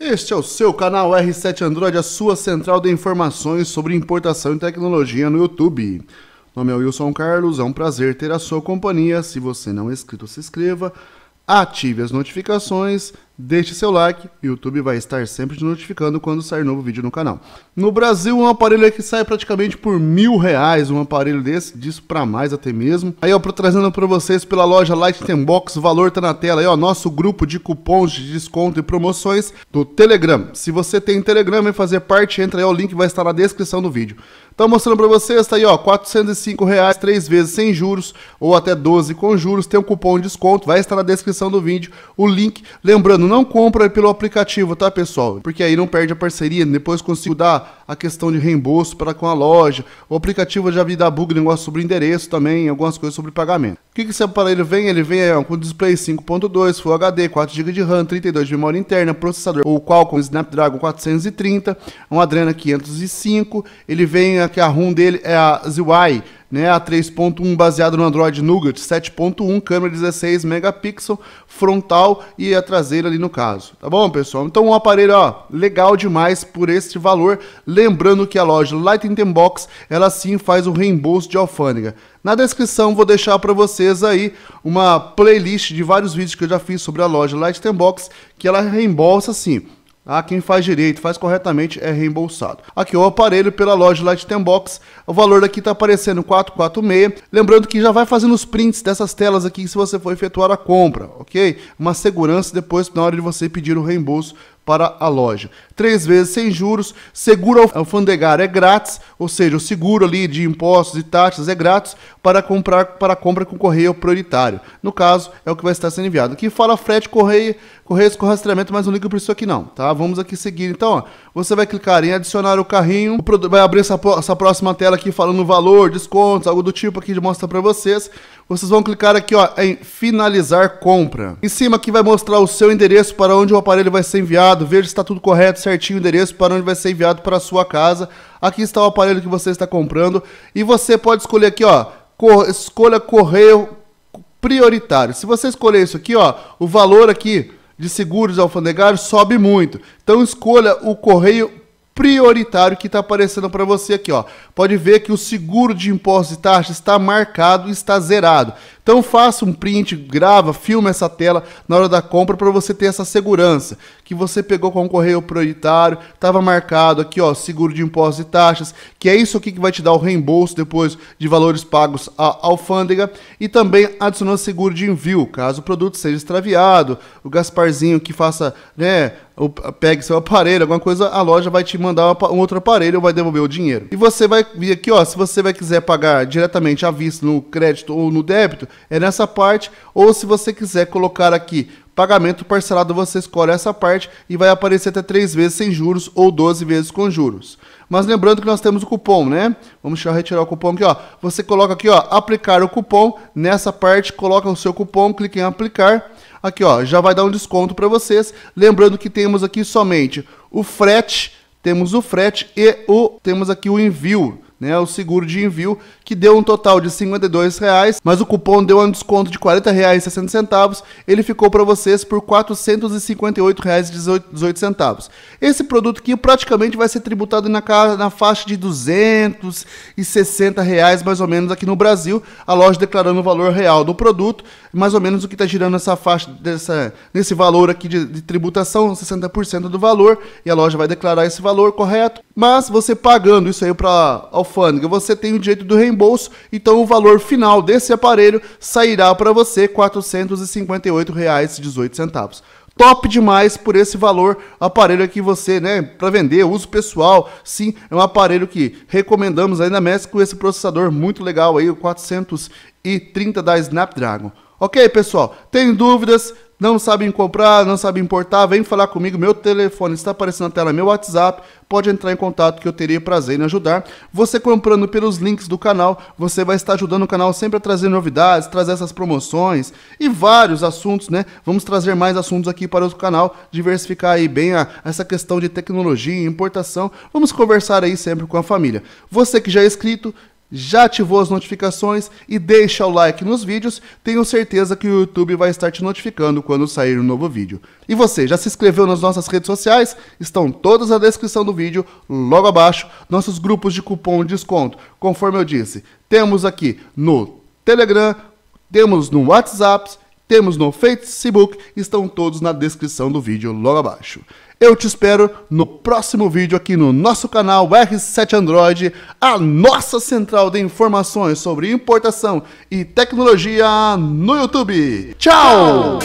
Este é o seu canal R7 Android, a sua central de informações sobre importação e tecnologia no YouTube. Meu nome é Wilson Carlos, é um prazer ter a sua companhia. Se você não é inscrito, se inscreva, ative as notificações Deixe seu like, o YouTube vai estar sempre te notificando quando sair novo vídeo no canal. No Brasil, um aparelho que sai praticamente por mil reais, um aparelho desse, disso para mais até mesmo. Aí eu tô trazendo para vocês pela loja Lightning Box, o valor tá na tela aí, ó, nosso grupo de cupons de desconto e promoções do Telegram. Se você tem Telegram e fazer parte, entra aí, ó, o link vai estar na descrição do vídeo. Tá mostrando para vocês, tá aí, ó, 405 reais, três vezes sem juros ou até 12 com juros. Tem um cupom de desconto, vai estar na descrição do vídeo o link. Lembrando, não compra pelo aplicativo, tá, pessoal? Porque aí não perde a parceria, depois consigo dar a questão de reembolso para com a loja. O aplicativo já vi dar bug negócio sobre endereço também, algumas coisas sobre pagamento que, que esse aparelho vem? Ele vem é, com display 5.2, Full HD, 4 GB de RAM, 32 de memória interna, processador o Qualcomm Snapdragon 430, um Adreno 505. Ele vem aqui, é, a ROM dele é a ZY né, a 3.1 baseado no Android Nougat, 7.1, câmera 16 megapixel, frontal e a traseira ali no caso, tá bom, pessoal? Então um aparelho, ó, legal demais por este valor, lembrando que a loja Light Box, ela sim faz o reembolso de alfândega. Na descrição vou deixar para vocês aí uma playlist de vários vídeos que eu já fiz sobre a loja Light Box, que ela reembolsa sim ah, quem faz direito, faz corretamente, é reembolsado. Aqui o aparelho pela loja Light O valor daqui está aparecendo 446. Lembrando que já vai fazendo os prints dessas telas aqui se você for efetuar a compra, ok? Uma segurança depois na hora de você pedir o reembolso para a loja. Três vezes sem juros, seguro alfandegário é grátis, ou seja, o seguro ali de impostos e taxas é grátis para comprar para compra com correio prioritário. No caso, é o que vai estar sendo enviado. Aqui fala frete, correio, correios com rastreamento, mas não liga para isso aqui não, tá? Vamos aqui seguir. Então, ó, você vai clicar em adicionar o carrinho, vai abrir essa, essa próxima tela aqui falando o valor, descontos, algo do tipo aqui mostra para vocês vocês vão clicar aqui ó, em finalizar compra. Em cima aqui vai mostrar o seu endereço para onde o aparelho vai ser enviado, veja se está tudo correto, certinho o endereço para onde vai ser enviado para a sua casa. Aqui está o aparelho que você está comprando e você pode escolher aqui ó, cor, escolha correio prioritário. Se você escolher isso aqui ó, o valor aqui de seguros alfandegários sobe muito. Então escolha o correio prioritário que está aparecendo para você aqui. Ó. Pode ver que o seguro de impostos e taxas está marcado, está zerado. Então faça um print, grava, filma essa tela na hora da compra para você ter essa segurança que você pegou com o correio prioritário, estava marcado aqui, ó, seguro de impostos e taxas, que é isso aqui que vai te dar o reembolso depois de valores pagos à alfândega e também adicionou seguro de envio, caso o produto seja extraviado, o Gasparzinho que faça, né, pegue seu aparelho, alguma coisa, a loja vai te mandar um outro aparelho ou vai devolver o dinheiro. E você vai vir aqui, ó, se você vai quiser pagar diretamente à vista no crédito ou no débito, é nessa parte, ou se você quiser colocar aqui pagamento parcelado, você escolhe essa parte e vai aparecer até 3 vezes sem juros ou 12 vezes com juros. Mas lembrando que nós temos o cupom, né? Vamos deixar retirar o cupom aqui, ó. Você coloca aqui, ó, aplicar o cupom, nessa parte coloca o seu cupom, clique em aplicar. Aqui, ó, já vai dar um desconto para vocês. Lembrando que temos aqui somente o frete, temos o frete e o temos aqui o envio né, o seguro de envio, que deu um total de R$ 52,00, mas o cupom deu um desconto de R$ 40,60, ele ficou para vocês por R$ 458,18. Esse produto aqui praticamente vai ser tributado na, na faixa de R$ 260,00, mais ou menos, aqui no Brasil, a loja declarando o valor real do produto, mais ou menos o que está girando nessa faixa, dessa, nesse valor aqui de, de tributação, 60% do valor, e a loja vai declarar esse valor, correto? Mas você pagando isso aí para a alfândega, você tem o direito do reembolso, então o valor final desse aparelho sairá para você R$ 458,18 top demais por esse valor. Aparelho aqui você, né, para vender, uso pessoal. Sim, é um aparelho que recomendamos ainda mais com esse processador muito legal aí, o 430 da Snapdragon. Ok, pessoal? Tem dúvidas? Não sabem comprar, não sabem importar? Vem falar comigo. Meu telefone está aparecendo na tela, meu WhatsApp. Pode entrar em contato que eu teria prazer em ajudar. Você comprando pelos links do canal, você vai estar ajudando o canal sempre a trazer novidades, trazer essas promoções e vários assuntos, né? Vamos trazer mais assuntos aqui para o canal, diversificar aí bem a, essa questão de tecnologia, importação. Vamos conversar aí sempre com a família. Você que já é inscrito, já ativou as notificações e deixa o like nos vídeos, tenho certeza que o YouTube vai estar te notificando quando sair um novo vídeo. E você, já se inscreveu nas nossas redes sociais? Estão todas na descrição do vídeo, logo abaixo, nossos grupos de cupom de desconto. Conforme eu disse, temos aqui no Telegram, temos no WhatsApp temos no Facebook, estão todos na descrição do vídeo logo abaixo. Eu te espero no próximo vídeo aqui no nosso canal R7 Android, a nossa central de informações sobre importação e tecnologia no YouTube. Tchau!